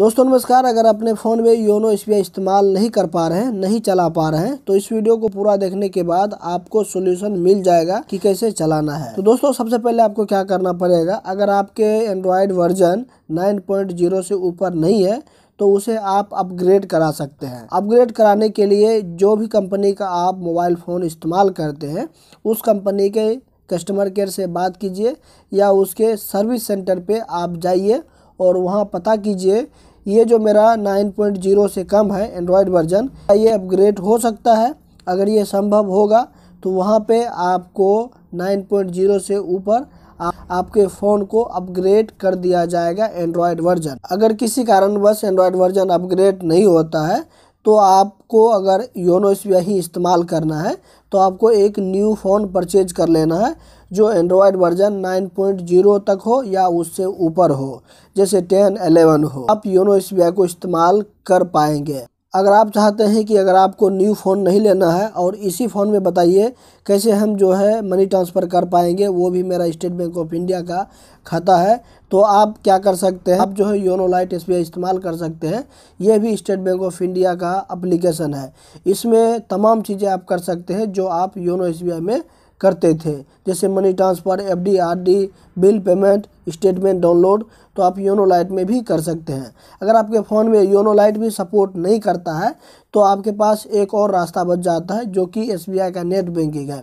दोस्तों नमस्कार अगर अपने फ़ोन में योनो एस इस्तेमाल नहीं कर पा रहे हैं नहीं चला पा रहे हैं तो इस वीडियो को पूरा देखने के बाद आपको सोल्यूशन मिल जाएगा कि कैसे चलाना है तो दोस्तों सबसे पहले आपको क्या करना पड़ेगा अगर आपके एंड्रॉयड वर्जन 9.0 से ऊपर नहीं है तो उसे आप अपग्रेड करा सकते हैं अपग्रेड कराने के लिए जो भी कंपनी का आप मोबाइल फ़ोन इस्तेमाल करते हैं उस कंपनी के कस्टमर केयर से बात कीजिए या उसके सर्विस सेंटर पर आप जाइए और वहाँ पता कीजिए ये जो मेरा 9.0 से कम है एंड्रॉयड वर्जन ये अपग्रेड हो सकता है अगर ये संभव होगा तो वहाँ पे आपको 9.0 से ऊपर आपके फ़ोन को अपग्रेड कर दिया जाएगा एंड्रॉयड वर्जन अगर किसी कारणवश एंड्रॉयड वर्जन अपग्रेड नहीं होता है तो आपको अगर योनो एस ही इस्तेमाल करना है तो आपको एक न्यू फ़ोन परचेज कर लेना है जो एंड्रॉयड वर्जन 9.0 तक हो या उससे ऊपर हो जैसे 10, 11 हो आप योनो एस को इस्तेमाल कर पाएंगे अगर आप चाहते हैं कि अगर आपको न्यू फ़ोन नहीं लेना है और इसी फ़ोन में बताइए कैसे हम जो है मनी ट्रांसफ़र कर पाएंगे वो भी मेरा स्टेट बैंक ऑफ इंडिया का खाता है तो आप क्या कर सकते हैं आप जो है योनो लाइट एस इस्तेमाल कर सकते हैं यह भी स्टेट बैंक ऑफ इंडिया का अप्लीकेशन है इसमें तमाम चीज़ें आप कर सकते हैं जो आप योनो एस में करते थे जैसे money transfer F D bill payment statement download तो आप योनो लाइट में भी कर सकते हैं अगर आपके फ़ोन में योनो लाइट भी सपोर्ट नहीं करता है तो आपके पास एक और रास्ता बच जाता है जो कि एस का नेट बैंकिंग है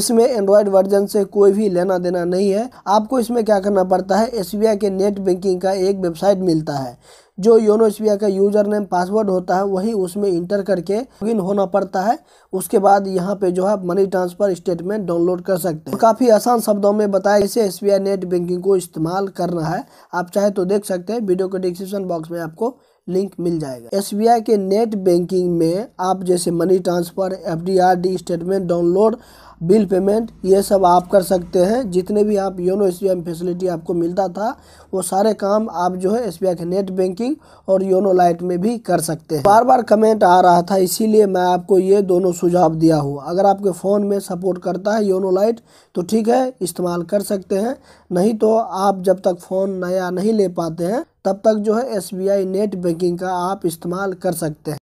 इसमें एंड्रॉयड वर्जन से कोई भी लेना देना नहीं है आपको इसमें क्या करना पड़ता है एस के नेट बैंकिंग का एक वेबसाइट मिलता है जो योनो एस का यूज़र नेम पासवर्ड होता है वही उसमें इंटर करके लॉगिन होना पड़ता है उसके बाद यहाँ पे जो है मनी ट्रांसफ़र स्टेटमेंट डाउनलोड कर सकते हैं काफ़ी आसान शब्दों में बताया इसे एस नेट बैंकिंग को इस्तेमाल करना है आप चाहे तो देख सकते हैं वीडियो के डिस्क्रिप्शन बॉक्स में आपको लिंक मिल जाएगा एस के नेट बैंकिंग में आप जैसे money transfer F statement download bill payment ये सब आप कर सकते हैं जितने भी आप योनो एस फैसिलिटी आपको मिलता था वो सारे काम आप जो है एस के नेट बैंकिंग और योनो लाइट में भी कर सकते हैं बार बार कमेंट आ रहा था इसीलिए मैं आपको ये दोनों सुझाव दिया हूँ अगर आपके फ़ोन में सपोर्ट करता है योनो लाइट तो ठीक है इस्तेमाल कर सकते हैं नहीं तो आप जब तक फ़ोन नया नहीं ले पाते हैं तब तक जो है एस नेट बैंकिंग का आप इस्तेमाल कर सकते हैं